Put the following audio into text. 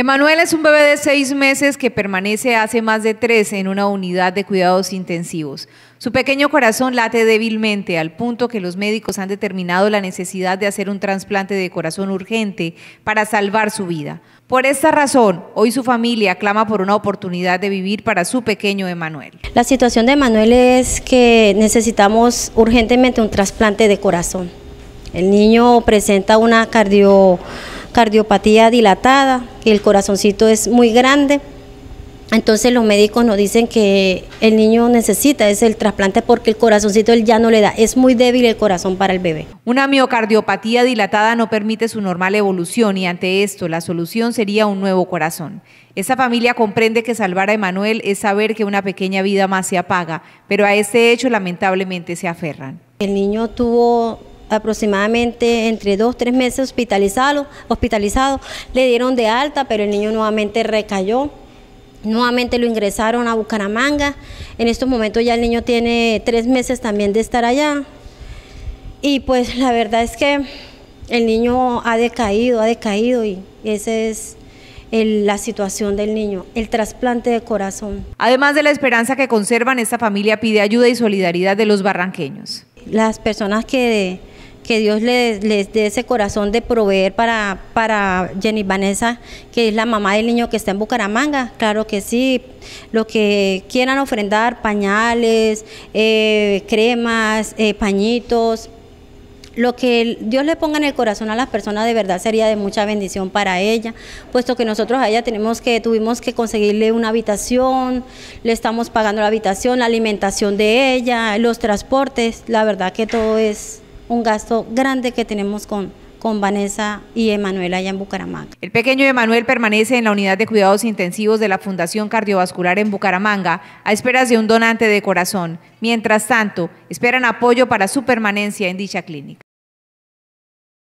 Emanuel es un bebé de seis meses que permanece hace más de tres en una unidad de cuidados intensivos. Su pequeño corazón late débilmente al punto que los médicos han determinado la necesidad de hacer un trasplante de corazón urgente para salvar su vida. Por esta razón, hoy su familia clama por una oportunidad de vivir para su pequeño Emanuel. La situación de Emanuel es que necesitamos urgentemente un trasplante de corazón. El niño presenta una cardio cardiopatía dilatada, el corazoncito es muy grande. Entonces los médicos nos dicen que el niño necesita ese el trasplante porque el corazoncito él ya no le da, es muy débil el corazón para el bebé. Una miocardiopatía dilatada no permite su normal evolución y ante esto la solución sería un nuevo corazón. Esa familia comprende que salvar a Emanuel es saber que una pequeña vida más se apaga, pero a este hecho lamentablemente se aferran. El niño tuvo aproximadamente entre dos, tres meses hospitalizado, hospitalizado, le dieron de alta, pero el niño nuevamente recayó. Nuevamente lo ingresaron a Bucaramanga. En estos momentos ya el niño tiene tres meses también de estar allá. Y pues la verdad es que el niño ha decaído, ha decaído y esa es la situación del niño, el trasplante de corazón. Además de la esperanza que conservan, esta familia pide ayuda y solidaridad de los barranqueños. Las personas que que Dios les, dé ese corazón de proveer para, para Jenny Vanessa, que es la mamá del niño que está en Bucaramanga. Claro que sí, lo que quieran ofrendar, pañales, eh, cremas, eh, pañitos, lo que Dios le ponga en el corazón a las personas de verdad sería de mucha bendición para ella, puesto que nosotros allá tenemos que, tuvimos que conseguirle una habitación, le estamos pagando la habitación, la alimentación de ella, los transportes, la verdad que todo es un gasto grande que tenemos con, con Vanessa y Emanuel allá en Bucaramanga. El pequeño Emanuel permanece en la unidad de cuidados intensivos de la Fundación Cardiovascular en Bucaramanga a esperas de un donante de corazón. Mientras tanto, esperan apoyo para su permanencia en dicha clínica.